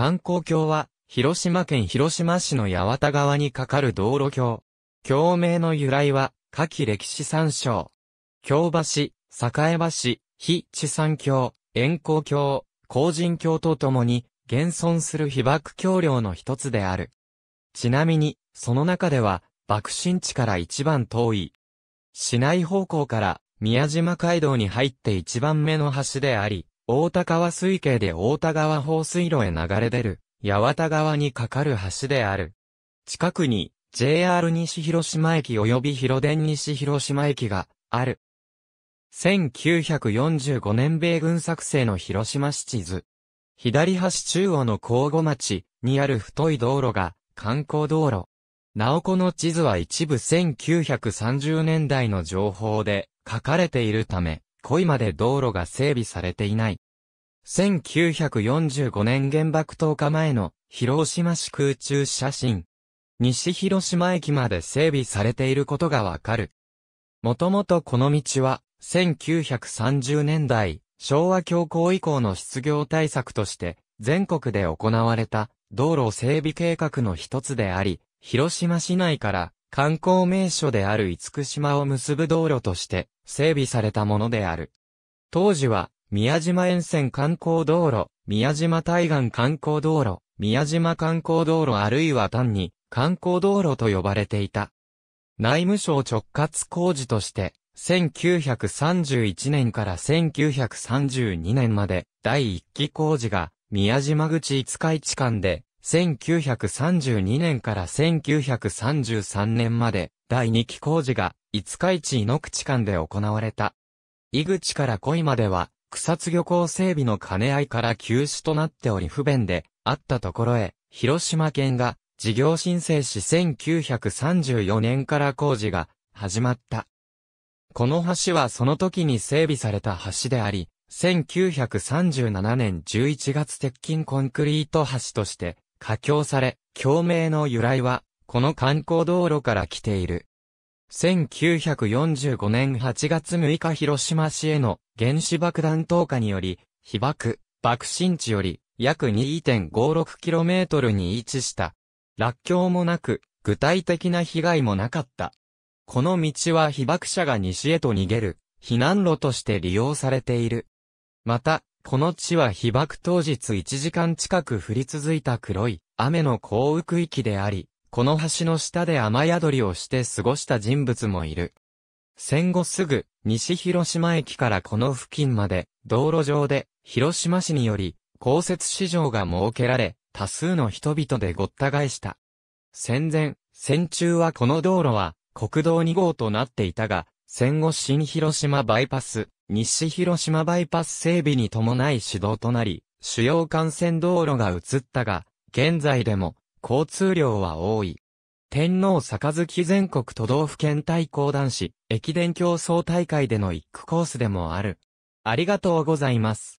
観光橋は、広島県広島市の八幡川に架かる道路橋。橋名の由来は、下記歴史参照。京橋、栄橋、非地産橋、円光橋、工人橋とともに、現存する被爆橋梁の一つである。ちなみに、その中では、爆心地から一番遠い。市内方向から、宮島街道に入って一番目の橋であり、大田川水系で大田川放水路へ流れ出る、八幡川に架かる橋である。近くに、JR 西広島駅及び広電西広島駅がある。1945年米軍作成の広島市地図。左端中央の交互町にある太い道路が観光道路。なおこの地図は一部1930年代の情報で書かれているため、恋まで道路が整備されていない。1945年原爆投下前の広島市空中写真。西広島駅まで整備されていることがわかる。もともとこの道は、1930年代、昭和恐慌以降の失業対策として、全国で行われた道路整備計画の一つであり、広島市内から観光名所である厳島を結ぶ道路として整備されたものである。当時は、宮島沿線観光道路、宮島対岸観光道路、宮島観光道路あるいは単に観光道路と呼ばれていた。内務省直轄工事として、1931年から1932年まで第1期工事が宮島口五日市間で1932年から1933年まで、第2期工事が、五日市井の口間で行われた。井口から恋までは、草津漁港整備の兼ね合いから休止となっており不便で、あったところへ、広島県が、事業申請し1934年から工事が、始まった。この橋はその時に整備された橋であり、1937年11月鉄筋コンクリート橋として架橋され、橋名の由来は、この観光道路から来ている。1945年8月6日広島市への原子爆弾投下により、被爆、爆心地より約 2.56km に位置した。落橋もなく、具体的な被害もなかった。この道は被爆者が西へと逃げる避難路として利用されている。また、この地は被爆当日1時間近く降り続いた黒い雨の降雨区域であり、この橋の下で雨宿りをして過ごした人物もいる。戦後すぐ、西広島駅からこの付近まで、道路上で、広島市により、公設市場が設けられ、多数の人々でごった返した。戦前、戦中はこの道路は、国道2号となっていたが、戦後新広島バイパス、西広島バイパス整備に伴い始動となり、主要幹線道路が移ったが、現在でも交通量は多い。天皇杯全国都道府県対抗男子、駅伝競争大会での一区コースでもある。ありがとうございます。